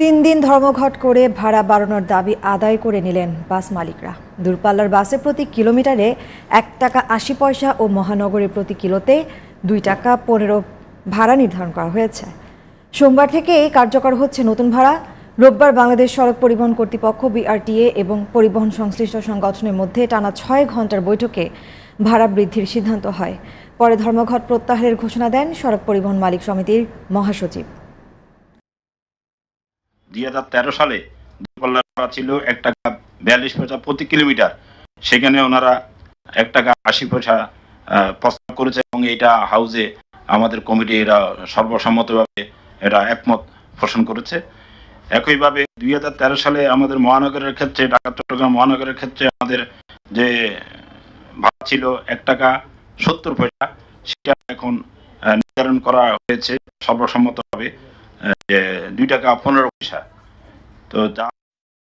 তিন দিন ধর্মঘট করে ভাড়া বাড়ানোর দাবি আদায় করে নিলেন বাস মালিকরা দূরপাল্লার বাসে প্রতি কিলোমিটারে এক টাকা আশি পয়সা ও মহানগরে প্রতি কিলোতে দুই টাকা পনেরো ভাড়া নির্ধারণ করা হয়েছে সোমবার থেকে কার্যকর হচ্ছে নতুন ভাড়া রোববার বাংলাদেশ সড়ক পরিবহন কর্তৃপক্ষ বিআরটিএ এবং পরিবহন সংশ্লিষ্ট সংগঠনের মধ্যে টানা ছয় ঘন্টার বৈঠকে ভাড়া বৃদ্ধির সিদ্ধান্ত হয় পরে ধর্মঘট প্রত্যাহারের ঘোষণা দেন সড়ক পরিবহন মালিক সমিতির মহাসচিব দুই সালে কল্যাণ ছিল এক টাকা বিয়াল্লিশ পয়সা প্রতি কিলোমিটার সেখানে ওনারা এক টাকা আশি পয়সা প্রস্তাব করেছে এবং এটা হাউজে আমাদের কমিটি এরা সর্বসম্মতভাবে এরা একমত পোষণ করেছে একইভাবে দুই হাজার তেরো সালে আমাদের মহানগরের ক্ষেত্রে ঢাকা চট্টগ্রাম মহানগরের ক্ষেত্রে আমাদের যে ভাড়া ছিল এক টাকা সত্তর পয়সা সেটা এখন নির্ধারণ করা হয়েছে সর্বসম্মতভাবে যে দুই টাকা পনেরো পয়সা তো তা